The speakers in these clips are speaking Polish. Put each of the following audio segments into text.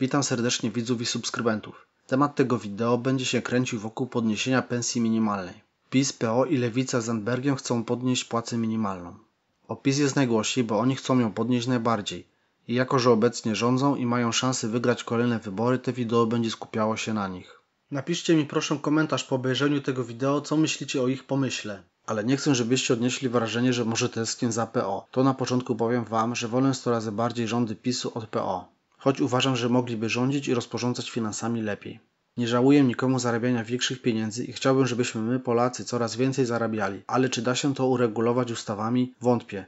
Witam serdecznie widzów i subskrybentów. Temat tego wideo będzie się kręcił wokół podniesienia pensji minimalnej. PiS, PO i Lewica z Zandbergiem chcą podnieść płacę minimalną. O PiS jest najgłośniej, bo oni chcą ją podnieść najbardziej. I jako, że obecnie rządzą i mają szansę wygrać kolejne wybory, te wideo będzie skupiało się na nich. Napiszcie mi proszę komentarz po obejrzeniu tego wideo, co myślicie o ich pomyśle ale nie chcę, żebyście odnieśli wrażenie, że może tęsknię za PO. To na początku powiem Wam, że wolę 100 razy bardziej rządy PiSu od PO choć uważam, że mogliby rządzić i rozporządzać finansami lepiej. Nie żałuję nikomu zarabiania większych pieniędzy i chciałbym, żebyśmy my, Polacy, coraz więcej zarabiali, ale czy da się to uregulować ustawami? Wątpię.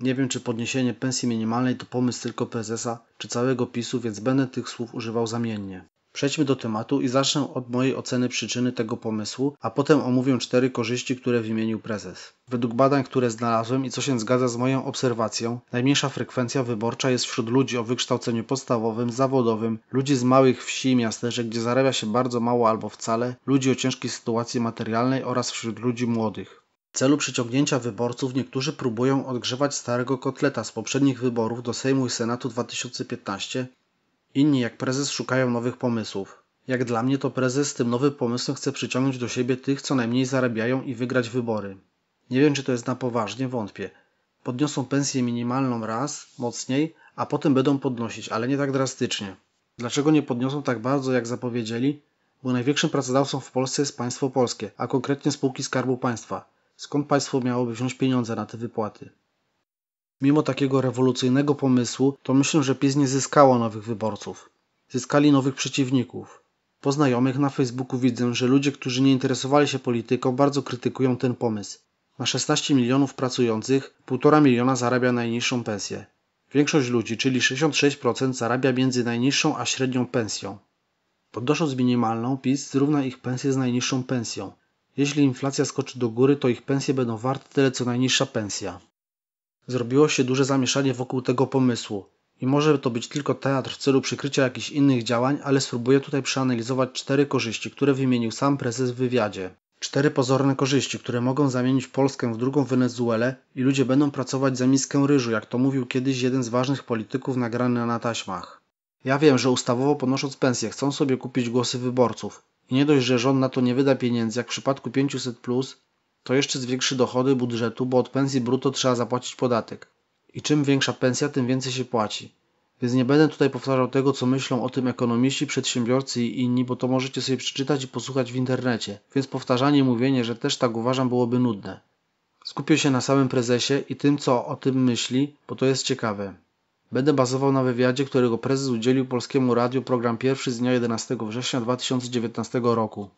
Nie wiem, czy podniesienie pensji minimalnej to pomysł tylko prezesa, czy całego PiSu, więc będę tych słów używał zamiennie. Przejdźmy do tematu i zacznę od mojej oceny przyczyny tego pomysłu, a potem omówię cztery korzyści, które wymienił prezes. Według badań, które znalazłem i co się zgadza z moją obserwacją, najmniejsza frekwencja wyborcza jest wśród ludzi o wykształceniu podstawowym, zawodowym, ludzi z małych wsi i miasteczek, gdzie zarabia się bardzo mało albo wcale, ludzi o ciężkiej sytuacji materialnej oraz wśród ludzi młodych. W celu przyciągnięcia wyborców niektórzy próbują odgrzewać starego kotleta z poprzednich wyborów do Sejmu i Senatu 2015, Inni jak prezes szukają nowych pomysłów. Jak dla mnie to prezes tym nowym pomysłem chce przyciągnąć do siebie tych, co najmniej zarabiają i wygrać wybory. Nie wiem, czy to jest na poważnie, wątpię. Podniosą pensję minimalną raz, mocniej, a potem będą podnosić, ale nie tak drastycznie. Dlaczego nie podniosą tak bardzo, jak zapowiedzieli? Bo największym pracodawcą w Polsce jest państwo polskie, a konkretnie spółki Skarbu Państwa. Skąd państwo miałoby wziąć pieniądze na te wypłaty? Mimo takiego rewolucyjnego pomysłu, to myślę, że PiS nie zyskała nowych wyborców. Zyskali nowych przeciwników. Po znajomych na Facebooku widzę, że ludzie, którzy nie interesowali się polityką, bardzo krytykują ten pomysł. Na 16 milionów pracujących, 1,5 miliona zarabia najniższą pensję. Większość ludzi, czyli 66%, zarabia między najniższą a średnią pensją. Podnosząc minimalną, PiS zrówna ich pensję z najniższą pensją. Jeśli inflacja skoczy do góry, to ich pensje będą warte tyle co najniższa pensja. Zrobiło się duże zamieszanie wokół tego pomysłu. I może to być tylko teatr w celu przykrycia jakichś innych działań, ale spróbuję tutaj przeanalizować cztery korzyści, które wymienił sam prezes w wywiadzie. Cztery pozorne korzyści, które mogą zamienić Polskę w drugą Wenezuelę i ludzie będą pracować za miskę ryżu, jak to mówił kiedyś jeden z ważnych polityków nagrany na taśmach. Ja wiem, że ustawowo ponosząc pensję chcą sobie kupić głosy wyborców. I nie dość, że rząd na to nie wyda pieniędzy, jak w przypadku 500+, plus, to jeszcze zwiększy dochody budżetu, bo od pensji brutto trzeba zapłacić podatek. I czym większa pensja, tym więcej się płaci. Więc nie będę tutaj powtarzał tego, co myślą o tym ekonomiści, przedsiębiorcy i inni, bo to możecie sobie przeczytać i posłuchać w internecie. Więc powtarzanie i mówienie, że też tak uważam, byłoby nudne. Skupię się na samym prezesie i tym, co o tym myśli, bo to jest ciekawe. Będę bazował na wywiadzie, którego prezes udzielił Polskiemu Radiu program pierwszy z dnia 11 września 2019 roku.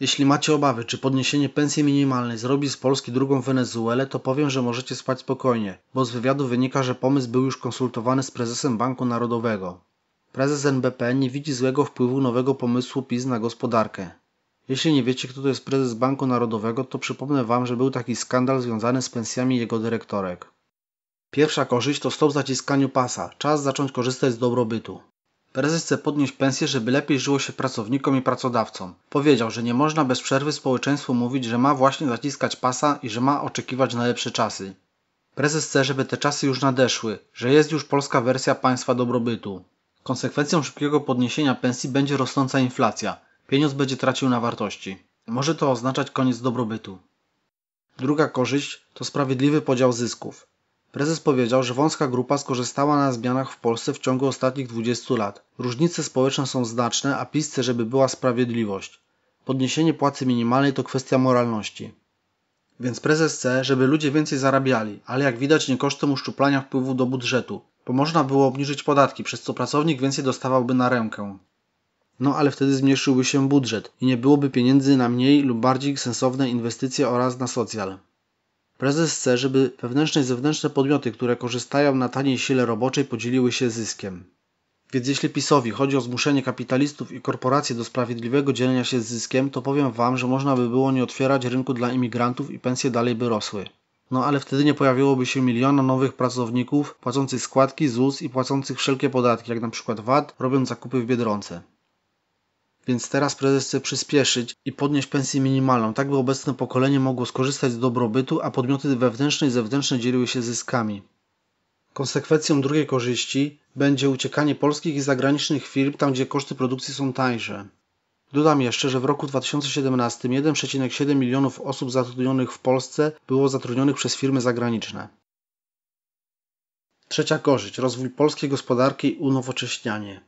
Jeśli macie obawy, czy podniesienie pensji minimalnej zrobi z Polski drugą Wenezuelę, to powiem, że możecie spać spokojnie, bo z wywiadu wynika, że pomysł był już konsultowany z prezesem Banku Narodowego. Prezes NBP nie widzi złego wpływu nowego pomysłu PiS na gospodarkę. Jeśli nie wiecie, kto to jest prezes Banku Narodowego, to przypomnę Wam, że był taki skandal związany z pensjami jego dyrektorek. Pierwsza korzyść to stop zaciskaniu pasa, czas zacząć korzystać z dobrobytu. Prezes chce podnieść pensję, żeby lepiej żyło się pracownikom i pracodawcom. Powiedział, że nie można bez przerwy społeczeństwu mówić, że ma właśnie zaciskać pasa i że ma oczekiwać na lepsze czasy. Prezes chce, żeby te czasy już nadeszły, że jest już polska wersja państwa dobrobytu. Konsekwencją szybkiego podniesienia pensji będzie rosnąca inflacja. Pieniądz będzie tracił na wartości. Może to oznaczać koniec dobrobytu. Druga korzyść to sprawiedliwy podział zysków. Prezes powiedział, że wąska grupa skorzystała na zmianach w Polsce w ciągu ostatnich 20 lat. Różnice społeczne są znaczne, a PiS chce, żeby była sprawiedliwość. Podniesienie płacy minimalnej to kwestia moralności. Więc prezes chce, żeby ludzie więcej zarabiali, ale jak widać nie kosztem uszczuplania wpływu do budżetu, bo można było obniżyć podatki, przez co pracownik więcej dostawałby na rękę. No ale wtedy zmniejszyłby się budżet i nie byłoby pieniędzy na mniej lub bardziej sensowne inwestycje oraz na socjal. Prezes chce, żeby wewnętrzne i zewnętrzne podmioty, które korzystają na taniej sile roboczej, podzieliły się zyskiem. Więc jeśli PiSowi chodzi o zmuszenie kapitalistów i korporacji do sprawiedliwego dzielenia się zyskiem, to powiem Wam, że można by było nie otwierać rynku dla imigrantów i pensje dalej by rosły. No ale wtedy nie pojawiłoby się miliona nowych pracowników płacących składki, ZUS i płacących wszelkie podatki, jak na przykład VAT, robiąc zakupy w Biedronce. Więc teraz prezes chce przyspieszyć i podnieść pensję minimalną, tak by obecne pokolenie mogło skorzystać z dobrobytu, a podmioty wewnętrzne i zewnętrzne dzieliły się zyskami. Konsekwencją drugiej korzyści będzie uciekanie polskich i zagranicznych firm tam, gdzie koszty produkcji są tańsze. Dodam jeszcze, że w roku 2017 1,7 milionów osób zatrudnionych w Polsce było zatrudnionych przez firmy zagraniczne. Trzecia korzyść rozwój polskiej gospodarki i unowocześnianie.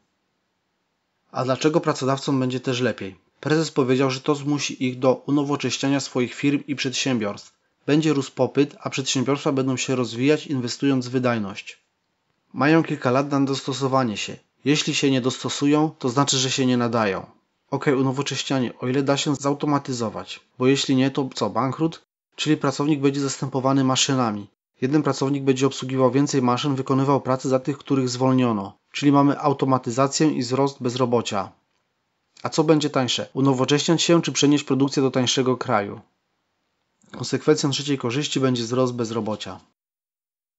A dlaczego pracodawcom będzie też lepiej? Prezes powiedział, że to zmusi ich do unowocześniania swoich firm i przedsiębiorstw. Będzie rósł popyt, a przedsiębiorstwa będą się rozwijać, inwestując w wydajność. Mają kilka lat na dostosowanie się. Jeśli się nie dostosują, to znaczy, że się nie nadają. Ok, unowocześnianie, o ile da się zautomatyzować, bo jeśli nie, to co, bankrut? Czyli pracownik będzie zastępowany maszynami. Jeden pracownik będzie obsługiwał więcej maszyn, wykonywał pracę za tych, których zwolniono. Czyli mamy automatyzację i wzrost bezrobocia. A co będzie tańsze? Unowocześniać się czy przenieść produkcję do tańszego kraju? Konsekwencją trzeciej korzyści będzie wzrost bezrobocia.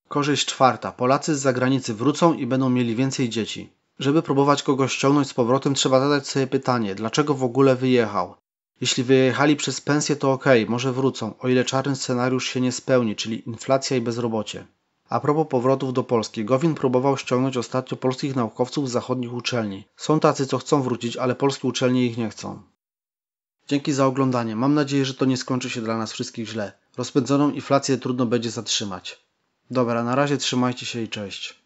Korzyść czwarta. Polacy z zagranicy wrócą i będą mieli więcej dzieci. Żeby próbować kogoś ściągnąć z powrotem, trzeba zadać sobie pytanie, dlaczego w ogóle wyjechał? Jeśli wyjechali przez pensję, to ok, może wrócą, o ile czarny scenariusz się nie spełni, czyli inflacja i bezrobocie. A propos powrotów do Polski, Gowin próbował ściągnąć ostatnio polskich naukowców z zachodnich uczelni. Są tacy, co chcą wrócić, ale polskie uczelnie ich nie chcą. Dzięki za oglądanie. Mam nadzieję, że to nie skończy się dla nas wszystkich źle. Rozpędzoną inflację trudno będzie zatrzymać. Dobra, na razie trzymajcie się i cześć.